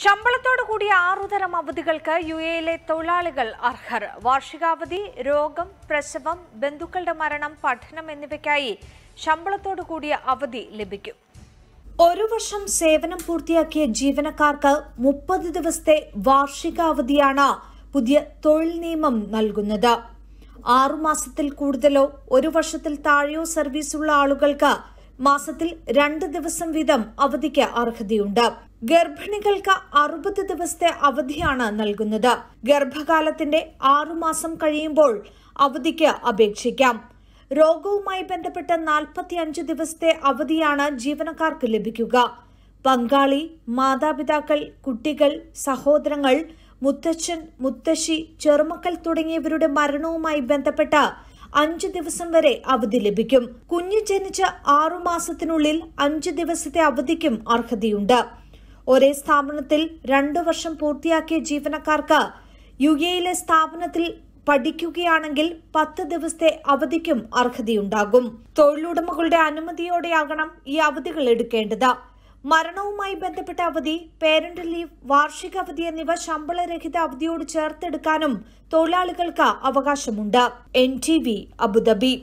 ശമ്പളത്തോടു കൂടിയ ആറുതരം അവധികൾക്ക് യു എയിലെ തൊഴിലാളികൾ അർഹർ വാർഷികാവധി രോഗം പ്രസവം ബന്ധുക്കളുടെ മരണം പഠനം എന്നിവയ്ക്കായി ശമ്പളത്തോടു കൂടിയ അവധി ലഭിക്കും ഒരു വർഷം സേവനം പൂർത്തിയാക്കിയ ജീവനക്കാർക്ക് മുപ്പത് ദിവസത്തെ വാർഷികാവധിയാണ് പുതിയ തൊഴിൽ നിയമം നൽകുന്നത് ആറുമാസത്തിൽ കൂടുതലോ ഒരു വർഷത്തിൽ താഴെയോ സർവീസുള്ള ആളുകൾക്ക് മാസത്തിൽ രണ്ട് ദിവസം വീതം അവധിക്ക് അർഹതയുണ്ട് ഗർഭിണികൾക്ക് അറുപത് ദിവസത്തെ അവധിയാണ് നൽകുന്നത് ഗർഭകാലത്തിന്റെ ആറുമാസം കഴിയുമ്പോൾ അവധിക്ക് അപേക്ഷിക്കാം രോഗവുമായി ബന്ധപ്പെട്ട നാൽപ്പത്തി അഞ്ച് ദിവസത്തെ അവധിയാണ് ജീവനക്കാർക്ക് ലഭിക്കുക പങ്കാളി മാതാപിതാക്കൾ കുട്ടികൾ സഹോദരങ്ങൾ മുത്തച്ഛൻ മുത്തശ്ശി ചെറുമക്കൾ തുടങ്ങിയവരുടെ മരണവുമായി ബന്ധപ്പെട്ട അഞ്ചു ദിവസം വരെ അവധി ലഭിക്കും കുഞ്ഞ് ജനിച്ച ആറുമാസത്തിനുള്ളിൽ അഞ്ചു ദിവസത്തെ അവധിക്കും അർഹതയുണ്ട് ഒരേ സ്ഥാപനത്തിൽ രണ്ടു വർഷം പൂർത്തിയാക്കിയ ജീവനക്കാർക്ക് യു എയിലെ സ്ഥാപനത്തിൽ പഠിക്കുകയാണെങ്കിൽ പത്ത് ദിവസത്തെ അവധിക്കും അർഹതയുണ്ടാകും തൊഴിലുടമകളുടെ അനുമതിയോടെയാകണം ഈ അവധികൾ എടുക്കേണ്ടത് മരണവുമായി ബന്ധപ്പെട്ട അവധി പേരന്റ് ലീവ് വാർഷിക അവധി എന്നിവ ശമ്പളരഹിത അവധിയോട് ചേർത്തെടുക്കാനും തൊഴിലാളികൾക്ക് അവകാശമുണ്ട് എൻ ടി വി അബുദാബി